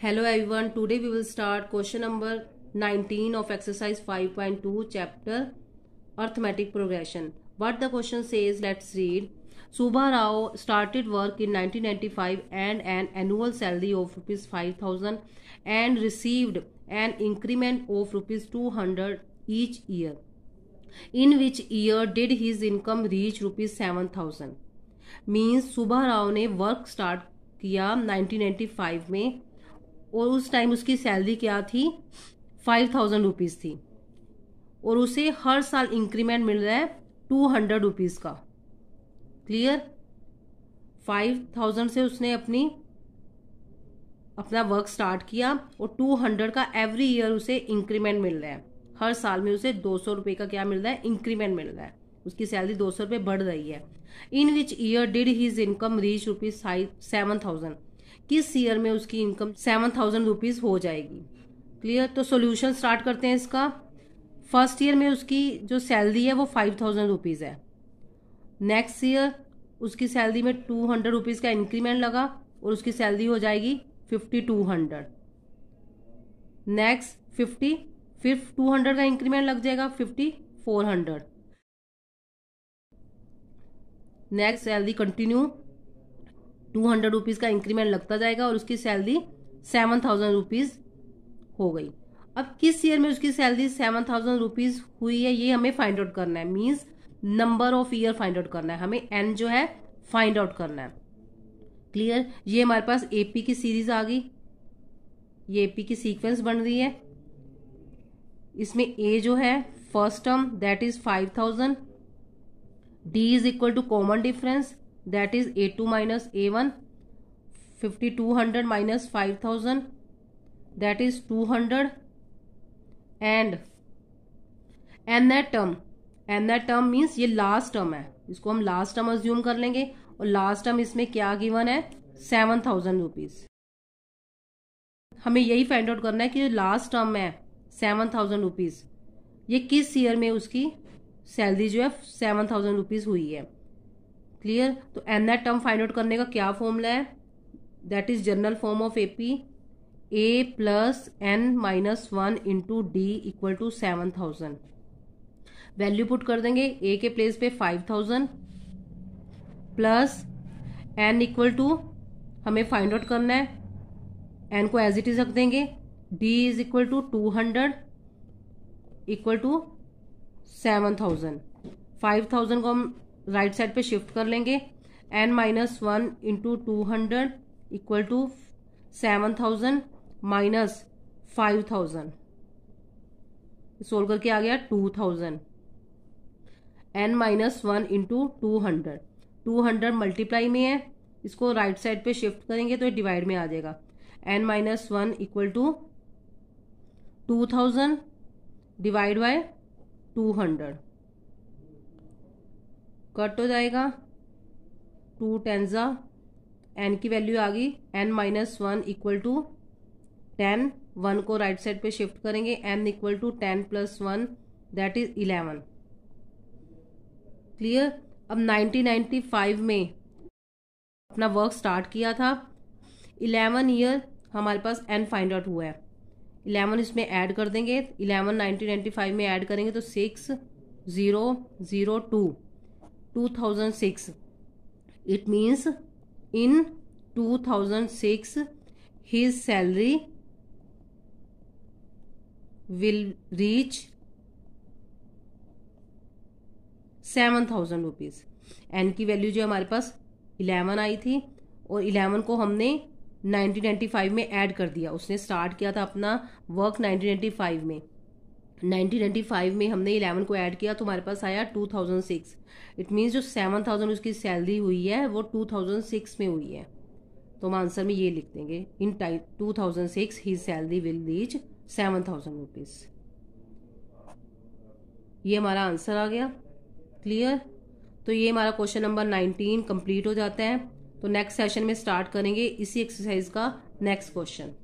hello everyone today we will start question number 19 of exercise 5.2 chapter arithmetic progression what the question says let's read Subha Rao started work in 1995 and an annual salary of rupees five and received an increment of rupees two each year in which year did his income reach rupees seven means Subha Rao ने work start किया 1995 में और उस time उसकी salary क्या थी five thousand rupees थी और उसे हर साल इंक्रीमेंट मिल रहा है टू हंड्रेड रुपीज़ का क्लियर फाइव थाउजेंड से उसने अपनी अपना वर्क स्टार्ट किया और टू हंड्रेड का एवरी ईयर उसे इंक्रीमेंट मिल रहा है हर साल में उसे दो सौ रुपये का क्या मिल रहा है इंक्रीमेंट मिल रहा है उसकी सैलरी दो सौ रुपये बढ़ रही है in which year did his income reach rupees seven thousand किस ईयर में उसकी इनकम सेवन थाउजेंड रुपीज़ हो जाएगी क्लियर तो सोल्यूशन स्टार्ट करते हैं इसका फर्स्ट ईयर में उसकी जो सैलरी है वो फाइव थाउजेंड रुपीज़ है नेक्स्ट ईयर उसकी सैलरी में टू हंड्रेड रुपीज़ का इंक्रीमेंट लगा और उसकी सैलरी हो जाएगी fifty two hundred next fifty फिर टू हंड्रेड का इंक्रीमेंट लग जाएगा fifty four hundred next salary continue two hundred rupees का इंक्रीमेंट लगता जाएगा और उसकी सैलरी सेवन थाउजेंड रुपीज़ हो गई अब किस ईयर में उसकी सैलरी सेवन थाउजेंड रुपीज़ हुई है ये हमें फाइंड आउट करना है means number of year find out करना है हमें एन जो है फाइंड आउट करना है क्लियर ये हमारे पास एपी की सीरीज आ गई ये एपी की सीक्वेंस बन रही है इसमें ए जो है first term that is five thousand d is equal to common difference that is a two minus a one fifty two hundred minus five thousand that is two hundred and n that term n that term means ये last term है इसको हम last term assume कर लेंगे और last term इसमें क्या given है सेवन थाउजेंड रुपीज हमें यही फाइंड आउट करना है कि जो लास्ट टर्म है सेवन थाउजेंड रुपीज ये किस ईयर में उसकी सैलरी जो है सेवन थाउजेंड रुपीज हुई है क्लियर तो nth term find out करने का क्या फॉर्मूला है that is general form of A P a plus n minus one into d equal to seven thousand value put कर देंगे ए के प्लेस पे five thousand plus n equal to हमें find out करना है n को as it is रख देंगे d is equal to two hundred equal to seven thousand five thousand को हम राइट साइड पे शिफ्ट कर लेंगे n minus one into two hundred equal to seven thousand minus five thousand solve करके आ गया two thousand n minus one into two hundred two hundred multiply में है इसको राइट right साइड पे शिफ्ट करेंगे तो डिवाइड में आ जाएगा n minus one equal to two thousand divide by two hundred cut हो जाएगा टू टेंजा एन की वैल्यू आ गई n minus one equal to ten one को राइट साइड पे शिफ्ट करेंगे n equal to ten plus one that is eleven clear अब 1995 में अपना वर्क स्टार्ट किया था इलेवन ईयर हमारे पास एन फाइंड आउट हुआ है इलेवन इसमें ऐड कर देंगे इलेवन 1995 में ऐड करेंगे तो six zero zero two 2006 it means in 2006 his salary will reach 7000 rupees n की वैल्यू जो हमारे पास 11 आई थी और 11 को हमने 1995 में ऐड कर दिया उसने स्टार्ट किया था अपना वर्क 1995 में 1995 में हमने 11 को ऐड किया तो हमारे पास आया 2006 इट मीन्स जो 7000 उसकी सैलरी हुई है वो 2006 में हुई है तो हम आंसर में ये लिख देंगे in type two thousand six he salary will reach seven thousand rupees ये हमारा आंसर आ गया क्लियर तो ये हमारा क्वेश्चन नंबर नाइनटीन कंप्लीट हो जाता है तो नेक्स्ट सेशन में स्टार्ट करेंगे इसी एक्सरसाइज का नेक्स्ट क्वेश्चन